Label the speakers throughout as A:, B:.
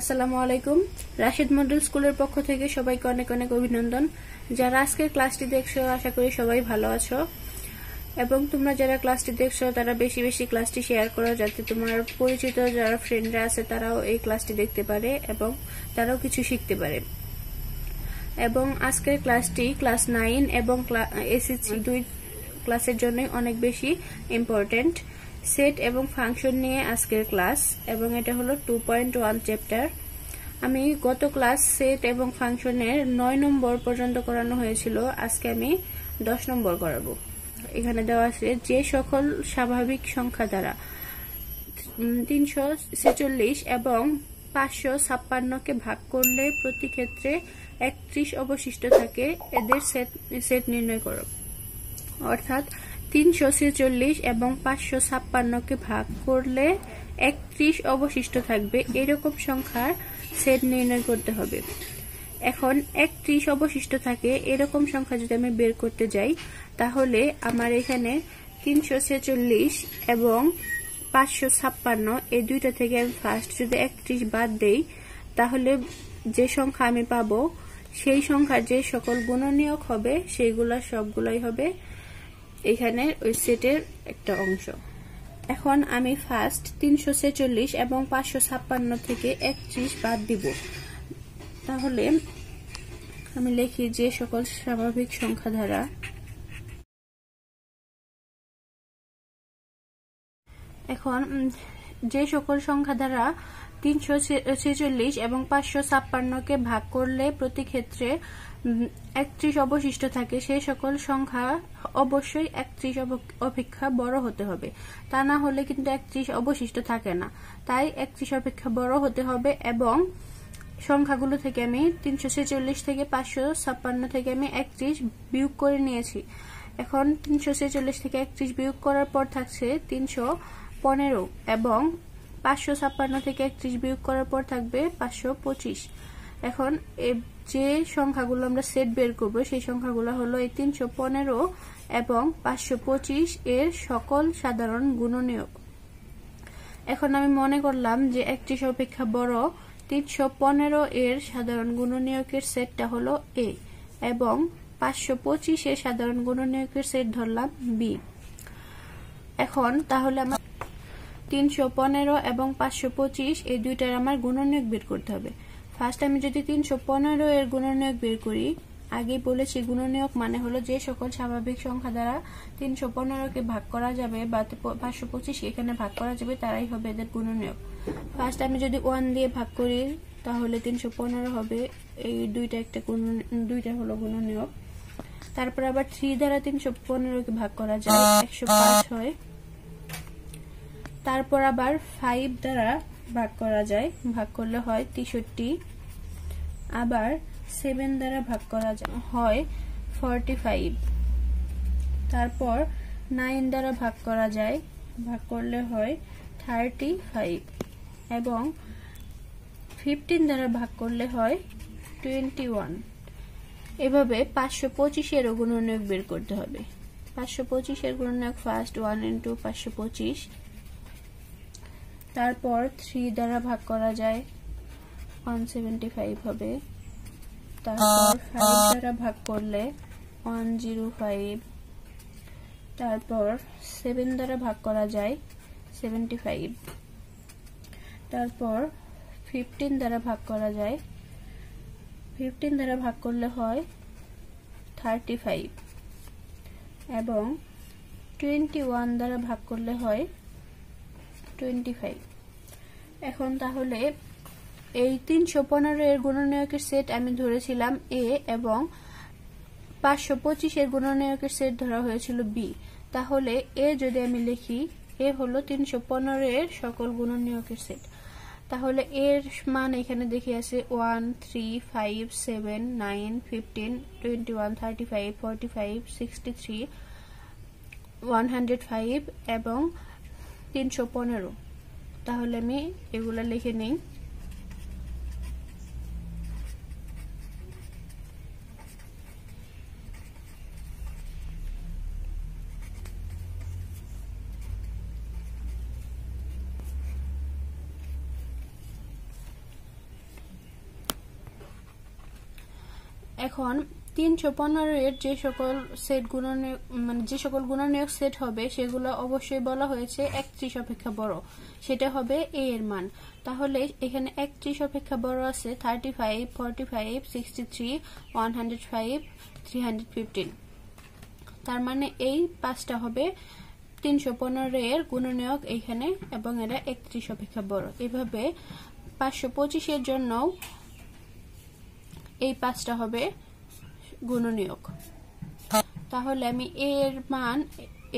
A: আসসালামু আলাইকুম রাশিদ মডেল স্কুলের পক্ষ থেকে সবাইকে অনেক অনেক অভিনন্দন যারা আজকের ক্লাসটি দেখছো আশা করি সবাই ভালো আছো এবং তোমরা যারা ক্লাসটি দেখছো তারা বেশি বেশি ক্লাসটি শেয়ার করো যাতে তোমার পরিচিত যারা ফ্রেন্ডরা আছে তারাও এই ক্লাসটি দেখতে পারে এবং তারাও কিছু শিখতে পারে এবং আজকের ক্লাসটি ক্লাস নাইন এবং এসএসসি দুই ক্লাসের জন্য অনেক বেশি ইম্পর্টেন্ট সেট এবং ফাংশন নিয়ে আজকের ক্লাস এবং এটা হলো টু পয়েন্ট ওয়ান চ্যাপ্টার আমি গত ক্লাস সেট এবং ফাংশনের নয় নম্বর পর্যন্ত করানো হয়েছিল আজকে আমি দশ নম্বর করাবো এখানে দেওয়া আছে যে সকল স্বাভাবিক সংখ্যা দ্বারা তিনশো ছেচল্লিশ এবং পাঁচশো ছাপ্পান্নকে ভাগ করলে প্রতি ক্ষেত্রে একত্রিশ অবশিষ্ট থাকে এদের সেট সেট নির্ণয় করো অর্থাৎ তিনশো ছেচল্লিশ এবং পাঁচশো ছাপ্পান্নকে ভাগ করলে একত্রিশ অবশিষ্ট থাকবে এরকম সংখ্যার সেট নির্ণয় করতে হবে এখন একত্রিশ অবশিষ্ট থাকে এরকম সংখ্যা যদি আমি বের করতে যাই তাহলে আমার এখানে তিনশো ছেচল্লিশ এবং পাঁচশো ছাপ্পান্ন এই দুইটা থেকে আমি ফার্স্ট যদি একত্রিশ বাদ দেই তাহলে যে সংখ্যা আমি পাব সেই সংখ্যা যে সকল গুণনীয়ক হবে সেইগুলো সবগুলোই হবে এখানে ওই সেটের একটা অংশ এখন আমি ফার্স্ট তিনশো ছেচল্লিশ এবং পাঁচশো ছাপ্পান্ন থেকে একত্রিশ বাদ দিব তাহলে আমি লিখি যে সকল স্বাভাবিক সংখ্যা দ্বারা এখন যে সকল সংখ্যা দ্বারা তিনশো ছেচল্লিশ এবং পাঁচশো ছাপ্পান্নকে ভাগ করলে প্রতি ক্ষেত্রে একত্রিশ অবশিষ্ট থাকে সেই সকল সংখ্যা অবশ্যই একত্রিশ অপেক্ষা বড় হতে হবে তা না হলে কিন্তু একত্রিশ অবশিষ্ট থাকে না তাই একত্রিশ অপেক্ষা বড় হতে হবে এবং সংখ্যাগুলো থেকে আমি তিনশো ছেচল্লিশ থেকে পাঁচশো ছাপ্পান্ন থেকে আমি একত্রিশ বিয়োগ করে নিয়েছি এখন তিনশো ছেচল্লিশ থেকে একত্রিশ বিয়োগ করার পর থাকছে তিনশো পনেরো এবং পাঁচশো ছাপ্পান্ন থেকে একত্রিশ বিয়োগ করার পর থাকবে পাঁচশো পঁচিশ এখন যে সংখ্যাগুলো আমরা সেট বের করব সেই সংখ্যাগুলো হলো এই তিনশো পনেরো এবং পাঁচশো পঁচিশ এর সকল সাধারণ গুণনীয় এখন আমি মনে করলাম যে একত্রিশ অপেক্ষা বড় তিনশো পনেরো এর সাধারণ গুণনীয়কের সেটটা হলো এ এবং পাঁচশো পঁচিশ এর সাধারণ গুণনীয়কের সেট ধরলাম বি এখন তাহলে আমার তিনশো এবং পাঁচশো পঁচিশ এই দুইটার আমার গুণনীয়ক বের করতে হবে ফার্স্ট আমি যদি তিনশো পনেরো এর গুণনীয়ক বের করি আগে বলেছি গুণনীয়ক মানে হলো যে সকল স্বাভাবিক সংখ্যা দ্বারা তিনশো কে ভাগ করা যাবে বা পাঁচশো পঁচিশ এখানে ভাগ করা যাবে তারাই হবে এদের গুণনীয়ক ফার্স্ট আমি যদি ওয়ান দিয়ে ভাগ করি তাহলে তিনশো পনেরো হবে এই দুইটা একটা গুণ দুইটা হলো গুণনীয়ক তারপর আবার থ্রি দ্বারা তিনশো কে ভাগ করা যায় একশো পাঁচ হয় তারপর আবার ফাইভ দ্বারা ভাগ করা যায় ভাগ করলে হয় তেষট্টি আবার সেভেন দ্বারা ভাগ করা হয় ফর্টি ফাইভ তারপর নাইন দ্বারা ভাগ করা যায় ভাগ করলে হয় থার্টি ফাইভ এবং ফিফটিন দ্বারা ভাগ করলে হয় টোয়েন্টি ওয়ান এভাবে পাঁচশো পঁচিশের গুণনীয়ক বের করতে হবে পাঁচশো পঁচিশের গুণনীয়ক ফার্স্ট ওয়ান ইন্টু পাঁচশো পঁচিশ তারপর থ্রি দ্বারা ভাগ করা যায় ওয়ান সেভেন্টি ফাইভ হবে তারপর ফাইভ দ্বারা ভাগ করলে ওয়ান জিরো ফাইভ তারপর সেভেন দ্বারা ভাগ করা যায় সেভেন্টি ফাইভ তারপর ফিফটিন দ্বারা ভাগ করা যায় ফিফটিন দ্বারা ভাগ করলে হয় থার্টি ফাইভ এবং টোয়েন্টি ওয়ান দ্বারা ভাগ করলে হয় টোয়েন্টি ফাইভ এখন তাহলে এই তিনশো পনেরো এর গুণনীয়কের সেট আমি ধরেছিলাম এ এবং পাঁচশো পঁচিশের গুণনীয়কের সেট ধরা হয়েছিল বি তাহলে এ যদি আমি লিখি এ হলো তিনশো পনেরো এর সকল গুণনীয়কের সেট তাহলে এর মান এখানে দেখি আছে one three five seven nine fifteen twenty one thirty five forty five sixty three one hundred five এবং তিনশো পনেরো তাহলে আমি এগুলো লিখে নিই এখন তিন চুপান্নর এর যে সকল সেট গুণনীয় মানে যে সকল গুণনীয়ক সেট হবে সেগুলো অবশ্যই বলা হয়েছে একত্রিশ অপেক্ষা বড় সেটা হবে এ এর মান তাহলে এখানে একত্রিশ অপেক্ষা বড় আছে thirty five forty five sixty three one hundred five three hundred fifteen তার মানে এই পাঁচটা হবে তিনশো পনেরো এর গুণনীয়ক এইখানে এবং এরা একত্রিশ অপেক্ষা বড় এভাবে পাঁচশো পঁচিশের জন্য এই পাঁচটা হবে গুণনীয়ক তাহলে আমি এ এর মান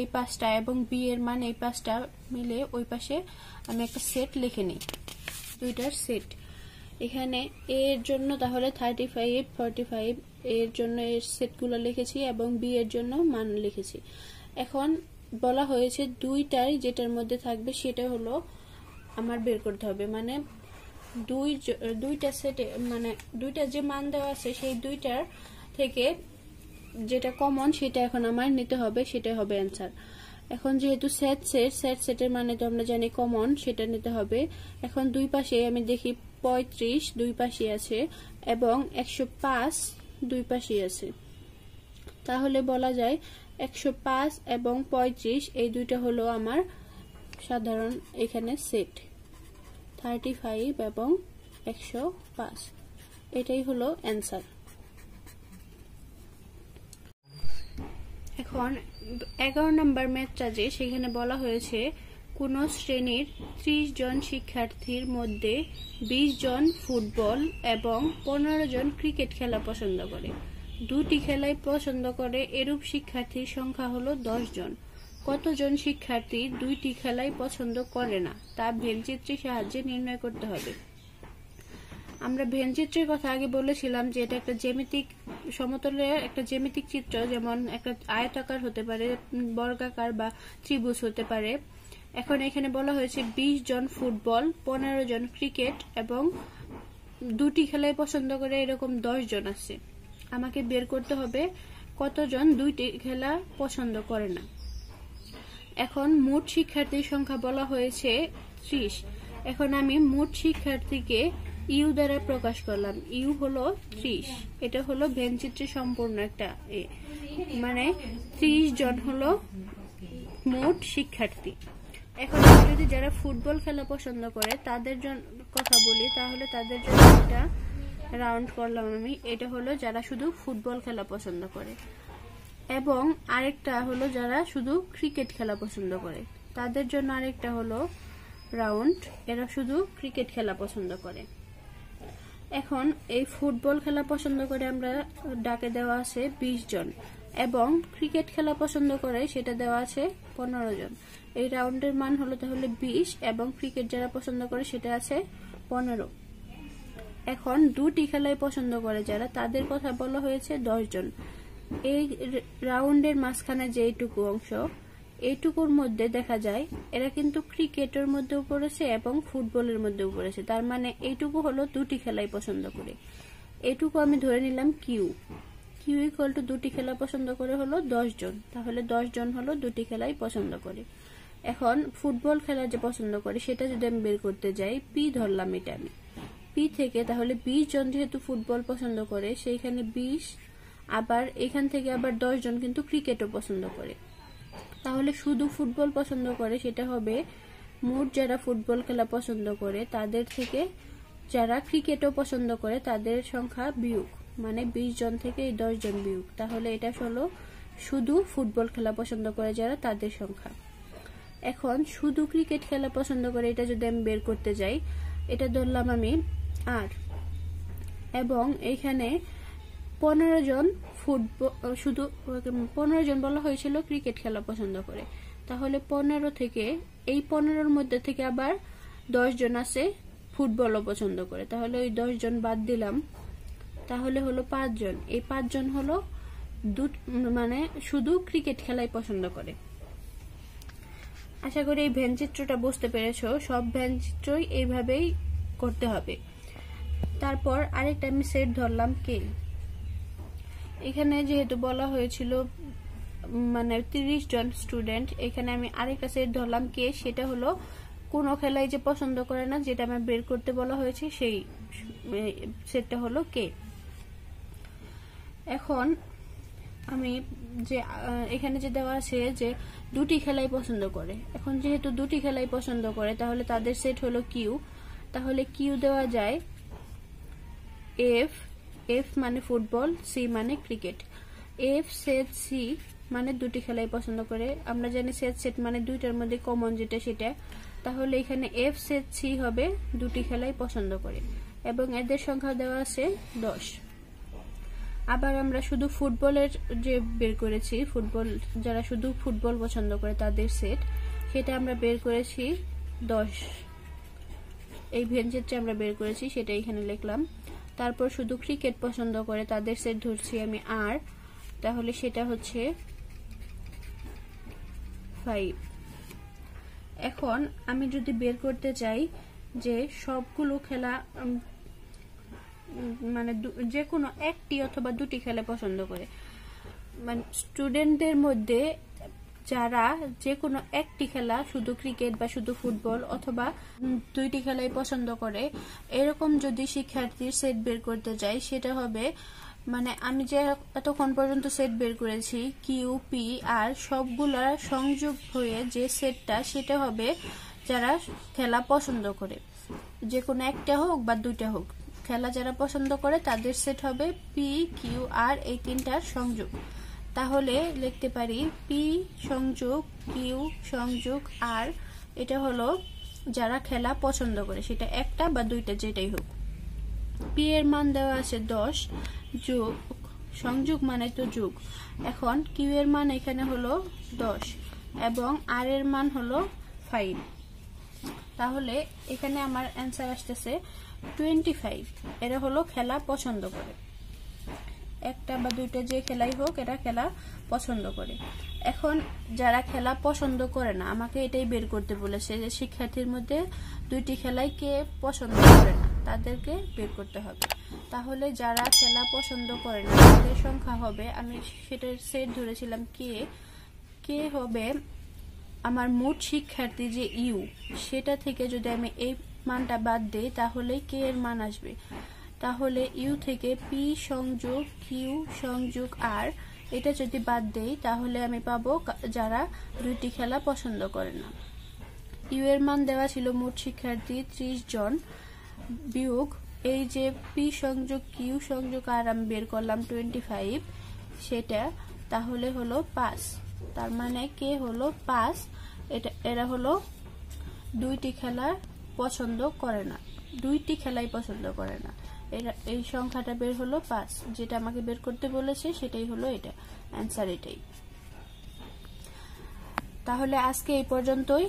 A: এই পাশটা এবং বি এর মান এই পাশটা মিলে ওই পাশে আমি একটা সেট লিখে নিই দুইটার সেট এখানে এ এর জন্য তাহলে থার্টি ফাইভ ফর্টি ফাইভ এর জন্য এর সেটগুলো লিখেছি এবং বি এর জন্য মান লিখেছি এখন বলা হয়েছে দুইটাই যেটার মধ্যে থাকবে সেটা হলো আমার বের করতে হবে মানে দুই দুইটা সেটে মানে দুইটা যে মান দেওয়া আছে সেই দুইটার থেকে যেটা কমন সেটা এখন আমার নিতে হবে সেটাই হবে অ্যান্সার এখন যেহেতু সেট সেট সেট সেটের মানে তো আমরা জানি কমন সেটা নিতে হবে এখন দুই পাশে আমি দেখি পঁয়ত্রিশ দুই পাশে আছে এবং একশো পাঁচ দুই পাশে আছে তাহলে বলা যায় একশো পাঁচ এবং পঁয়ত্রিশ এই দুইটা হলো আমার সাধারণ এখানে সেট থার্টি ফাইভ এবং একশো পাঁচ এটাই হলো অ্যান্সার এখন এগারো নম্বর যে সেখানে বলা হয়েছে কোন শ্রেণীর ত্রিশ জন শিক্ষার্থীর মধ্যে ২০ জন ফুটবল এবং পনেরো জন ক্রিকেট খেলা পছন্দ করে দুটি খেলাই পছন্দ করে এরূপ শিক্ষার্থীর সংখ্যা হল দশ জন কতজন শিক্ষার্থী দুইটি খেলাই পছন্দ করে না তা ভেলচিত্রের সাহায্যে নির্ণয় করতে হবে আমরা ভেন চিত্রের কথা আগে বলেছিলাম যে এটা একটা জ্যামিতিক সমতলে একটা জ্যামিতিক চিত্র যেমন একটা আয়তাকার হতে পারে বর্গাকার বা ত্রিভুজ হতে পারে এখন এখানে বলা হয়েছে ২০ জন ফুটবল পনেরো জন ক্রিকেট এবং দুটি খেলায় পছন্দ করে এরকম দশ জন আছে আমাকে বের করতে হবে কতজন দুইটি খেলা পছন্দ করে না এখন মোট শিক্ষার্থীর সংখ্যা বলা হয়েছে ত্রিশ এখন আমি মোট শিক্ষার্থীকে ইউ দ্বারা প্রকাশ করলাম ইউ হলো ত্রিশ এটা হলো ভেনচিত্রে সম্পূর্ণ একটা মানে ত্রিশ জন হলো মোট শিক্ষার্থী এখন আমি যদি যারা ফুটবল খেলা পছন্দ করে তাদের জন্য কথা বলি তাহলে তাদের জন্য এটা রাউন্ড করলাম আমি এটা হলো যারা শুধু ফুটবল খেলা পছন্দ করে এবং আরেকটা হলো যারা শুধু ক্রিকেট খেলা পছন্দ করে তাদের জন্য আরেকটা হলো রাউন্ড এরা শুধু ক্রিকেট খেলা পছন্দ করে এখন এই ফুটবল খেলা পছন্দ করে আমরা ডাকে দেওয়া আছে ২০ জন এবং ক্রিকেট খেলা পছন্দ করে সেটা দেওয়া আছে পনেরো জন এই রাউন্ডের মান হলো তাহলে ২০ এবং ক্রিকেট যারা পছন্দ করে সেটা আছে পনেরো এখন দুটি খেলাই পছন্দ করে যারা তাদের কথা বলা হয়েছে জন এই রাউন্ডের মাঝখানে যেইটুকু অংশ এইটুকুর মধ্যে দেখা যায় এরা কিন্তু ক্রিকেটের মধ্যেও পড়েছে এবং ফুটবলের মধ্যেও পড়েছে তার মানে এইটুকু হলো দুটি খেলাই পছন্দ করে এইটুকু আমি ধরে নিলাম কিউ কিউ ইকল টু দুটি খেলা পছন্দ করে হলো দশ জন তাহলে দশ জন হলো দুটি খেলাই পছন্দ করে এখন ফুটবল খেলা যে পছন্দ করে সেটা যদি আমি বের করতে যাই পি ধরলাম এটা আমি পি থেকে তাহলে বিশ জন যেহেতু ফুটবল পছন্দ করে সেইখানে বিশ আবার এখান থেকে আবার দশ জন কিন্তু ক্রিকেটও পছন্দ করে তাহলে শুধু ফুটবল পছন্দ করে সেটা হবে মোট যারা ফুটবল খেলা পছন্দ করে তাদের থেকে যারা ক্রিকেটও পছন্দ করে তাদের সংখ্যা বিয়োগ মানে বিশ জন থেকে দশ জন বিয়োগ তাহলে এটা হলো শুধু ফুটবল খেলা পছন্দ করে যারা তাদের সংখ্যা এখন শুধু ক্রিকেট খেলা পছন্দ করে এটা যদি আমি বের করতে যাই এটা ধরলাম আমি আর এবং এখানে পনেরো জন ফুটবল শুধু পনেরো জন বলা হয়েছিল ক্রিকেট খেলা পছন্দ করে তাহলে পনেরো থেকে এই পনেরোর মধ্যে থেকে আবার দশ জন আছে ফুটবলও পছন্দ করে তাহলে ওই দশ জন বাদ দিলাম তাহলে হলো পাঁচজন এই পাঁচজন হলো দু মানে শুধু ক্রিকেট খেলাই পছন্দ করে আশা করি এই ভ্যান চিত্রটা বুঝতে পেরেছ সব ভ্যান চিত্রই এইভাবেই করতে হবে তারপর আরেকটা আমি সেট ধরলাম কে এখানে যেহেতু বলা হয়েছিল মানে তিরিশ জন স্টুডেন্ট এখানে আমি আরেকটা সেট ধরলাম কে সেটা হলো কোনো খেলায় যে পছন্দ করে না যেটা আমার বের করতে বলা হয়েছে সেই সেটটা হলো কে এখন আমি যে এখানে যে দেওয়া আছে যে দুটি খেলাই পছন্দ করে এখন যেহেতু দুটি খেলাই পছন্দ করে তাহলে তাদের সেট হলো কিউ তাহলে কিউ দেওয়া যায় এফ এফ মানে ফুটবল সি মানে ক্রিকেট এফ সেট সি মানে দুটি খেলাই পছন্দ করে আমরা জানি সেট সেট মানে দুইটার মধ্যে কমন যেটা সেটা তাহলে এখানে এফ সেট সি হবে দুটি খেলাই পছন্দ করে এবং এদের সংখ্যা দেওয়া আছে দশ আবার আমরা শুধু ফুটবলের যে বের করেছি ফুটবল যারা শুধু ফুটবল পছন্দ করে তাদের সেট সেটা আমরা বের করেছি দশ এই ভেঞ্চেরটা আমরা বের করেছি সেটা এখানে লিখলাম তারপর শুধু ক্রিকেট পছন্দ করে তাদের সেট ধরছি আমি আর তাহলে সেটা হচ্ছে ফাইভ এখন আমি যদি বের করতে চাই যে সবগুলো খেলা মানে যে কোনো একটি অথবা দুটি খেলা পছন্দ করে মানে স্টুডেন্টদের মধ্যে যারা যে কোনো একটি খেলা শুধু ক্রিকেট বা শুধু ফুটবল অথবা দুইটি খেলাই পছন্দ করে এরকম যদি শিক্ষার্থীর সেট বের করতে যাই সেটা হবে মানে আমি যে এতক্ষণ পর্যন্ত সেট বের করেছি কিউ পি আর সবগুলোর সংযোগ হয়ে যে সেটটা সেটা হবে যারা খেলা পছন্দ করে যে কোনো একটা হোক বা দুইটা হোক খেলা যারা পছন্দ করে তাদের সেট হবে পি কিউ আর এই তিনটার সংযোগ তাহলে লিখতে পারি পি সংযোগ কিউ সংযোগ আর এটা হলো যারা খেলা পছন্দ করে সেটা একটা বা দুইটা যেটাই হোক পি এর মান দেওয়া আছে দশ যোগ সংযোগ মানে তো যোগ এখন কিউ এর মান এখানে হলো দশ এবং আর এর মান হলো ফাইভ তাহলে এখানে আমার অ্যান্সার আসতেছে টোয়েন্টি ফাইভ এরা হলো খেলা পছন্দ করে একটা বা দুইটা যে খেলাই হোক এটা খেলা পছন্দ করে এখন যারা খেলা পছন্দ করে না আমাকে এটাই বের করতে বলেছে যে শিক্ষার্থীর মধ্যে দুইটি খেলাই কে পছন্দ করে না তাদেরকে বের করতে হবে তাহলে যারা খেলা পছন্দ করে না তাদের সংখ্যা হবে আমি সেটার সেট ধরেছিলাম কে কে হবে আমার মোট শিক্ষার্থী যে ইউ সেটা থেকে যদি আমি এই মানটা বাদ দিই তাহলে কে এর মান আসবে তাহলে ইউ থেকে পি সংযোগ কিউ সংযোগ আর এটা যদি বাদ দেই তাহলে আমি পাবো যারা দুইটি খেলা পছন্দ করে না ইউ এর মান দেওয়া ছিল মোট শিক্ষার্থী ত্রিশ জন বিয়োগ এই যে পি সংযোগ কিউ সংযোগ আর আমি বের করলাম টোয়েন্টি ফাইভ সেটা তাহলে হলো পাস তার মানে কে হলো পাস এটা এরা হলো দুইটি খেলা পছন্দ করে না দুইটি খেলাই পছন্দ করে না এই সংখ্যাটা বের হলো পাঁচ যেটা আমাকে বের করতে বলেছে সেটাই হলো এটা অ্যান্সার এটাই তাহলে আজকে এই পর্যন্তই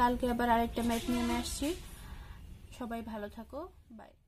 A: কালকে আবার আরেকটা ম্যাথ নিয়ে আসছি সবাই ভালো থাকো বাই